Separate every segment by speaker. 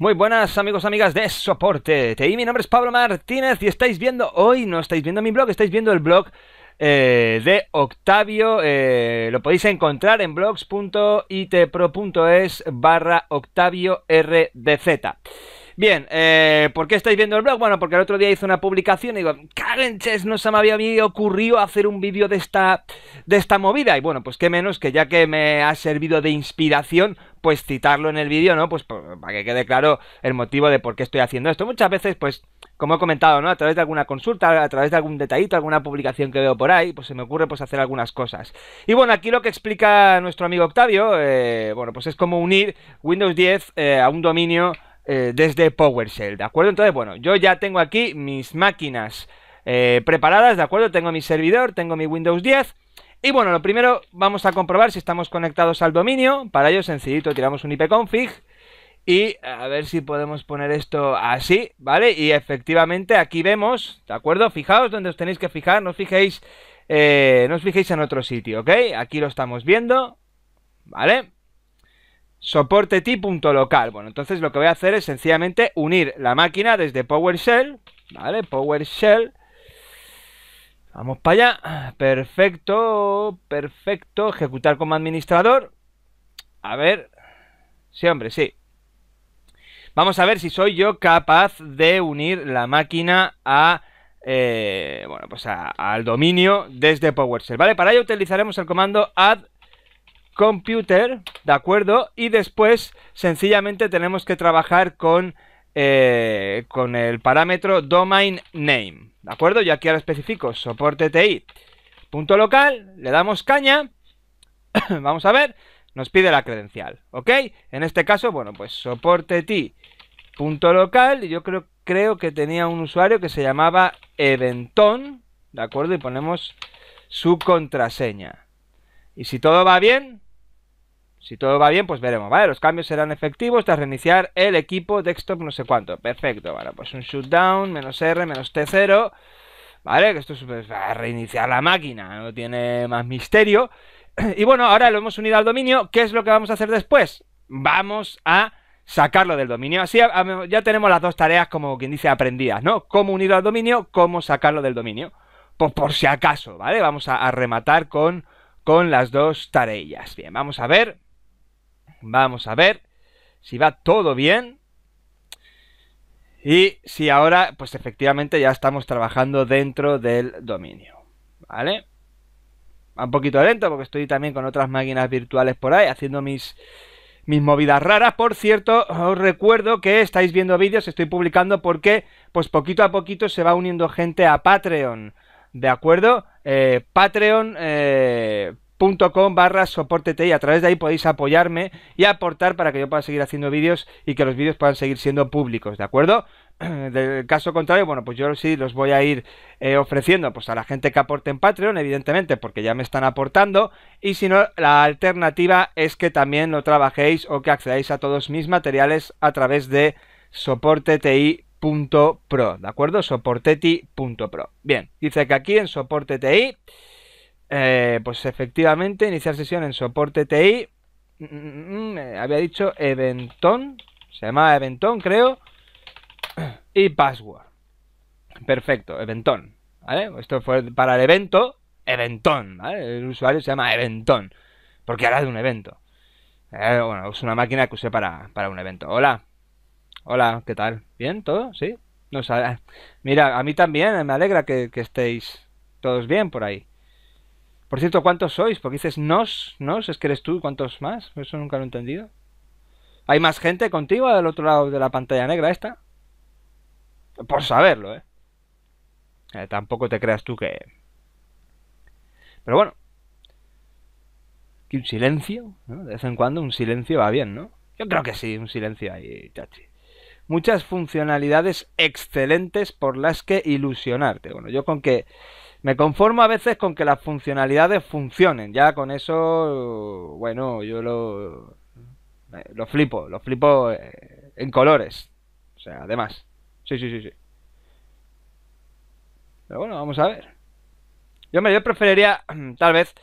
Speaker 1: Muy buenas amigos, amigas de Soporte y mi nombre es Pablo Martínez y estáis viendo, hoy no estáis viendo mi blog, estáis viendo el blog eh, de Octavio, eh, lo podéis encontrar en blogs.itpro.es barra Octavio RDZ. Bien, eh, ¿por qué estáis viendo el blog? Bueno, porque el otro día hice una publicación y digo, no se me había ocurrido hacer un vídeo de esta, de esta movida. Y bueno, pues qué menos que ya que me ha servido de inspiración, pues citarlo en el vídeo, ¿no? Pues para que quede claro el motivo de por qué estoy haciendo esto. Muchas veces, pues, como he comentado, ¿no? A través de alguna consulta, a través de algún detallito, alguna publicación que veo por ahí, pues se me ocurre pues hacer algunas cosas. Y bueno, aquí lo que explica nuestro amigo Octavio, eh, bueno, pues es como unir Windows 10 eh, a un dominio eh, desde PowerShell, ¿de acuerdo? Entonces, bueno, yo ya tengo aquí mis máquinas eh, preparadas, ¿de acuerdo? Tengo mi servidor, tengo mi Windows 10. Y bueno, lo primero vamos a comprobar si estamos conectados al dominio. Para ello, sencillito, tiramos un ipconfig. Y a ver si podemos poner esto así, ¿vale? Y efectivamente aquí vemos, ¿de acuerdo? Fijaos donde os tenéis que fijar, no os fijéis, eh, no os fijéis en otro sitio, ¿ok? Aquí lo estamos viendo, ¿vale? soporte ti.local. Bueno, entonces lo que voy a hacer es sencillamente unir la máquina desde PowerShell, ¿vale? PowerShell. Vamos para allá. Perfecto, perfecto. Ejecutar como administrador. A ver. Sí, hombre, sí. Vamos a ver si soy yo capaz de unir la máquina a... Eh, bueno, pues al dominio desde PowerShell, ¿vale? Para ello utilizaremos el comando add computer, ¿de acuerdo? Y después sencillamente tenemos que trabajar con, eh, con el parámetro domain name, ¿de acuerdo? Yo aquí ahora especifico soporte TI. Punto local, le damos caña, vamos a ver, nos pide la credencial, ¿ok? En este caso, bueno, pues soporte TI. Punto local, y yo creo, creo que tenía un usuario que se llamaba Eventon, ¿de acuerdo? Y ponemos su contraseña. Y si todo va bien, si todo va bien, pues veremos, ¿vale? Los cambios serán efectivos tras reiniciar el equipo desktop no sé cuánto. Perfecto, vale, pues un shutdown, menos R, menos T0, ¿vale? Que esto es para pues, reiniciar la máquina, no tiene más misterio. Y bueno, ahora lo hemos unido al dominio. ¿Qué es lo que vamos a hacer después? Vamos a sacarlo del dominio. Así ah, ya tenemos las dos tareas, como quien dice, aprendidas, ¿no? Cómo unir al dominio, cómo sacarlo del dominio. Pues por si acaso, ¿vale? Vamos a, rematar con, con las dos tareas. Bien, vamos a ver Vamos a ver si va todo bien. Y si ahora, pues efectivamente ya estamos trabajando dentro del dominio. ¿Vale? Va un poquito lento porque estoy también con otras máquinas virtuales por ahí haciendo mis, mis movidas raras. Por cierto, os recuerdo que estáis viendo vídeos, estoy publicando porque pues poquito a poquito se va uniendo gente a Patreon. ¿De acuerdo? Eh, Patreon, eh, .com barra soporte TI. A través de ahí podéis apoyarme y aportar para que yo pueda seguir haciendo vídeos y que los vídeos puedan seguir siendo públicos, ¿de acuerdo? Del caso contrario, bueno, pues yo sí los voy a ir eh, ofreciendo pues a la gente que aporte en Patreon, evidentemente, porque ya me están aportando. Y si no, la alternativa es que también lo trabajéis o que accedáis a todos mis materiales a través de soporteti.pro, ¿de acuerdo? Soporteti.pro. Bien, dice que aquí en soporteti eh, pues efectivamente, iniciar sesión en soporte TI. Mm, mm, mm, había dicho Eventón, Se llamaba Eventón creo. Y password. Perfecto, Eventón. Esto fue para el evento. Eventón. El usuario se llama Eventón, Porque habla de un evento. Eh, bueno, es una máquina que usé para, para un evento. Hola. Hola, ¿qué tal? ¿Bien? ¿Todo? ¿Sí? No, sabes. mira, a mí también me alegra que, que estéis todos bien por ahí. Por cierto, ¿cuántos sois? Porque dices nos, nos, es que eres tú, ¿cuántos más? Eso nunca lo he entendido. ¿Hay más gente contigo del otro lado de la pantalla negra esta? Por saberlo, ¿eh? ¿eh? tampoco te creas tú que... Pero bueno. Que un silencio, ¿no? De vez en cuando un silencio va bien, ¿no? Yo creo que sí, un silencio ahí, chachi. Muchas funcionalidades excelentes por las que ilusionarte. Bueno, yo con que me conformo a veces con que las funcionalidades funcionen. Ya con eso, bueno, yo lo, eh, lo flipo, lo flipo eh, en colores. O sea, además. Sí, sí, sí, sí. Pero bueno, vamos a ver. Yo, me, preferiría, mm, tal vez,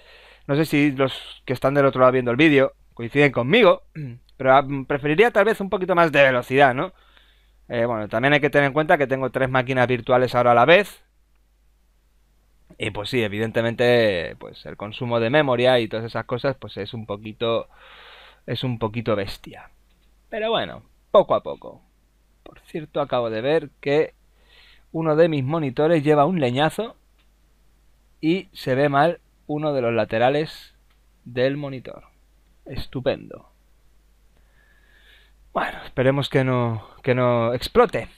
Speaker 1: no sé si los que están del otro lado viendo el vídeo coinciden conmigo, pero mm, preferiría tal vez un poquito más de velocidad, ¿no? Eh, bueno, también hay que tener en cuenta que tengo tres máquinas virtuales ahora a la vez, y eh, pues sí, evidentemente, pues el consumo de memoria y todas esas cosas, pues es un poquito. es un poquito bestia. Pero bueno, poco a poco. Por cierto, acabo de ver que uno de mis monitores lleva un leñazo y se ve mal uno de los laterales del monitor. Estupendo. Bueno, esperemos que no, que no explote.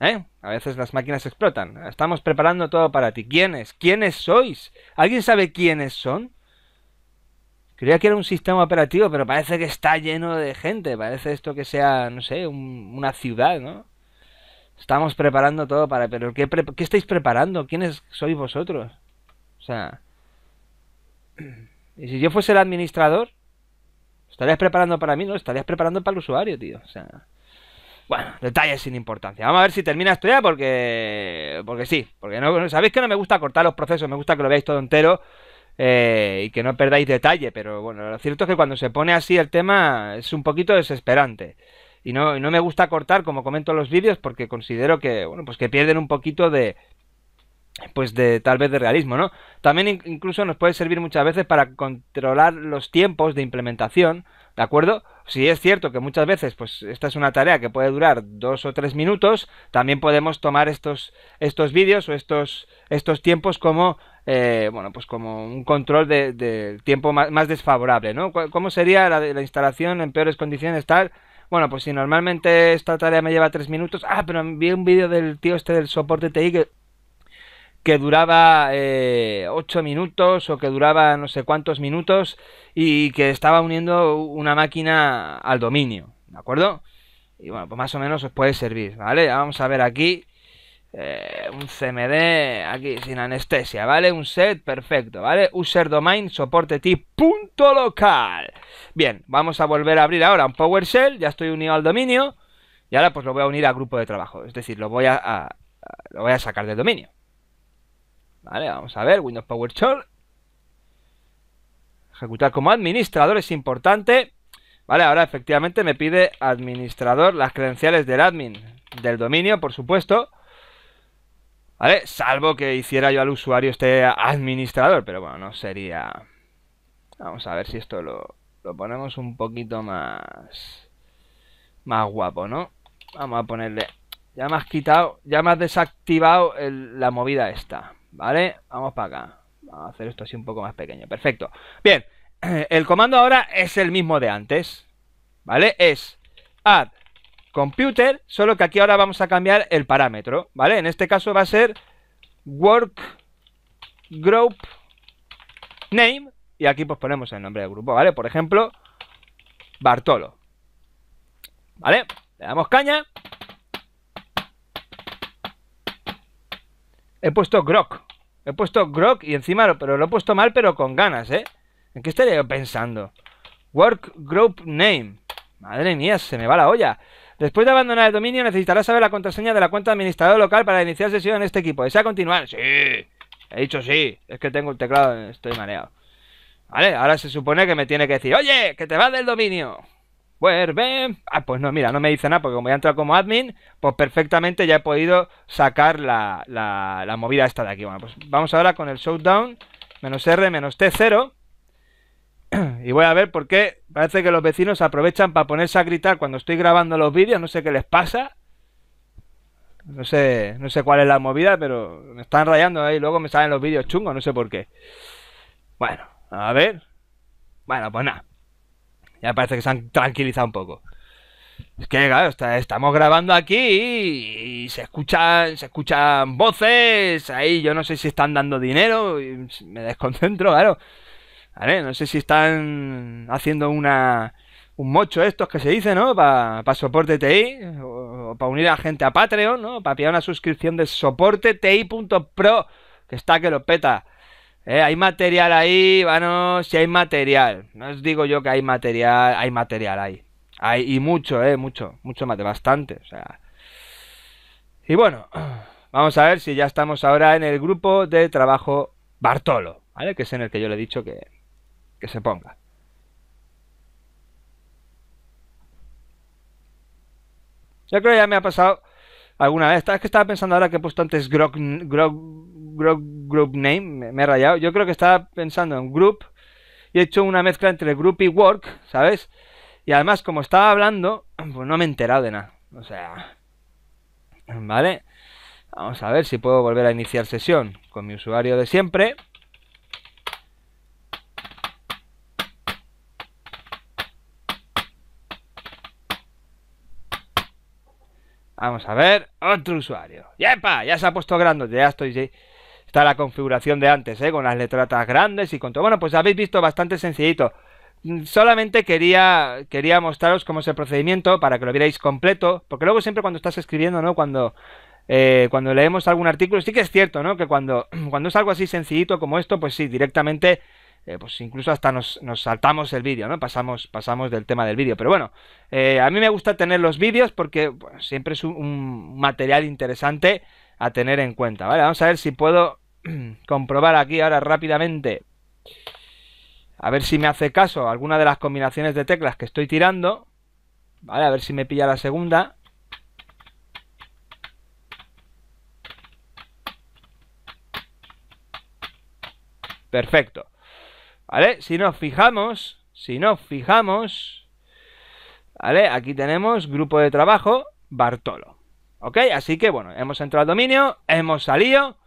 Speaker 1: ¿Eh? A veces las máquinas explotan. Estamos preparando todo para ti. ¿Quiénes? ¿Quiénes sois? ¿Alguien sabe quiénes son? Creía que era un sistema operativo, pero parece que está lleno de gente. Parece esto que sea, no sé, una ciudad, ¿no? Estamos preparando todo para... ¿Pero qué, qué estáis preparando? ¿Quiénes sois vosotros? O sea... Y si yo fuese el administrador, estarías preparando para mí, no, estarías preparando para el usuario, tío. O sea... Bueno, detalles sin importancia. Vamos a ver si termina esto ya porque. Porque sí. Porque no, sabéis que no me gusta cortar los procesos, me gusta que lo veáis todo entero. Eh, y que no perdáis detalle, pero bueno, lo cierto es que cuando se pone así el tema es un poquito desesperante. Y no, no me gusta cortar, como comento en los vídeos, porque considero que, bueno, pues que pierden un poquito de, pues de tal vez de realismo, ¿no? También incluso nos puede servir muchas veces para controlar los tiempos de implementación, ¿de acuerdo? Si es cierto que muchas veces, pues esta es una tarea que puede durar dos o tres minutos, también podemos tomar estos, estos vídeos o estos, estos tiempos como, eh, bueno, pues como un control del de tiempo más, desfavorable, ¿no? ¿Cómo sería la, la instalación en peores condiciones tal? Bueno, pues si normalmente esta tarea me lleva tres minutos, ah, pero vi un vídeo del tío este del soporte TI que que duraba 8 eh, minutos o que duraba no sé cuántos minutos y que estaba uniendo una máquina al dominio, ¿de acuerdo? Y bueno, pues más o menos os puede servir, ¿vale? Vamos a ver aquí eh, un CMD, aquí sin anestesia, ¿vale? Un set, perfecto, ¿vale? User domain, soporte tip, punto local. Bien, vamos a volver a abrir ahora un PowerShell, ya estoy unido al dominio y ahora pues lo voy a unir a grupo de trabajo, es decir, lo voy a, lo voy a sacar del dominio. Vale, vamos a ver, Windows PowerShell. Ejecutar como administrador es importante. Vale, ahora efectivamente me pide administrador las credenciales del admin, del dominio, por supuesto. ¿Vale? Salvo que hiciera yo al usuario este administrador, pero bueno, no sería... Vamos a ver si esto lo, ponemos un poquito más... Más guapo, ¿no? Vamos a ponerle... Ya me has quitado, ya me has desactivado la movida esta. ¿Vale? Vamos para acá. Vamos a hacer esto así un poco más pequeño. Perfecto. Bien, el comando ahora es el mismo de antes. ¿Vale? Es add computer, solo que aquí ahora vamos a cambiar el parámetro. ¿Vale? En este caso va a ser work group name. Y aquí pues ponemos el nombre del grupo, ¿vale? Por ejemplo, Bartolo. ¿Vale? Le damos caña. He puesto Grok. He puesto Grok y encima, pero lo he puesto mal, pero con ganas, ¿eh? ¿En qué estaría pensando? Work Group Name. Madre mía, se me va la olla. Después de abandonar el dominio, necesitarás saber la contraseña de la cuenta de administrador local para iniciar sesión en este equipo. ¿Desea continuar? Sí. He dicho sí. Es que tengo el teclado, estoy mareado. Vale, ahora se supone que me tiene que decir, oye, que te vas del dominio. Ah, pues no, mira, no me dice nada porque como ya he como admin, pues perfectamente ya he podido sacar la, movida esta de aquí. Bueno, pues vamos ahora con el showdown, menos R, menos T0. Y voy a ver por qué parece que los vecinos aprovechan para ponerse a gritar cuando estoy grabando los vídeos, no sé qué les pasa. No sé, no sé cuál es la movida, pero me están rayando ahí. Luego me salen los vídeos chungos, no sé por qué. Bueno, a ver. Bueno, pues nada. Ya parece que se han tranquilizado un poco. Es que, claro, estamos grabando aquí y, se escuchan, se escuchan voces. Ahí yo no sé si están dando dinero. Y me desconcentro, claro. no sé si están haciendo una. un mocho estos que se dice, ¿no? Para soporte TI. O, para unir a gente a Patreon, ¿no? Para pillar una suscripción de soporte TI.pro. Que está que lo peta. Eh, hay material ahí, bueno, si hay material. No os digo yo que hay material, hay material ahí. Hay. y mucho, eh, mucho, mucho más, bastante. O sea. Y bueno, vamos a ver si ya estamos ahora en el grupo de trabajo Bartolo, ¿vale? Que es en el que yo le he dicho que, que se ponga. Yo creo que ya me ha pasado alguna vez. Es que estaba pensando ahora que he puesto antes Grog, Grog, Group Name, me, me, he rayado. Yo creo que estaba pensando en Group y he hecho una mezcla entre Group y Work, ¿sabes? Y además, como estaba hablando, pues no me he enterado de nada. O sea, ¿vale? Vamos a ver si puedo volver a iniciar sesión con mi usuario de siempre. Vamos a ver, otro usuario. ¡Yepa! Ya se ha puesto grande, ya estoy... Está la configuración de antes, ¿eh? Con las letratas grandes y con todo. Bueno, pues habéis visto bastante sencillito. Mm, solamente quería, quería mostraros cómo es el procedimiento para que lo vierais completo. Porque luego siempre cuando estás escribiendo, ¿no? Cuando, eh, cuando leemos algún artículo, sí que es cierto, ¿no? Que cuando, cuando es algo así sencillito como esto, pues sí, directamente eh, pues incluso hasta nos, nos saltamos el vídeo, ¿no? Pasamos, pasamos del tema del vídeo. Pero bueno, eh, a mí me gusta tener los vídeos porque siempre es un, material interesante a tener en cuenta, Vamos a ver si puedo comprobar aquí ahora rápidamente. A ver si me hace caso alguna de las combinaciones de teclas que estoy tirando. a ver si me pilla la segunda. Perfecto. ¿Vale? Si nos fijamos, si nos fijamos, ¿vale? Aquí tenemos grupo de trabajo Bartolo. ¿Ok? Así que bueno, hemos entrado al dominio, hemos salido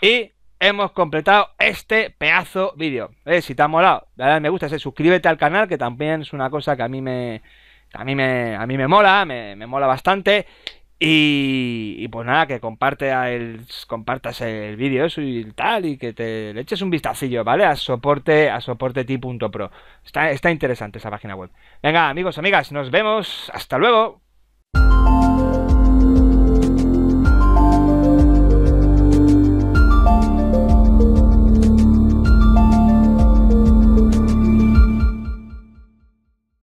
Speaker 1: y hemos completado este pedazo vídeo. Eh, si te ha molado, dale me gusta, eh, suscríbete al canal, que también es una cosa que a mí me, a mí me, a mí me mola, me, me mola bastante. Y, pues nada, que comparte el, compartas el vídeo y tal, y que te le eches un vistacillo, ¿vale? A soporte, a soporteti.pro. Está, está interesante esa página web. Venga, amigos, amigas, nos vemos. Hasta luego.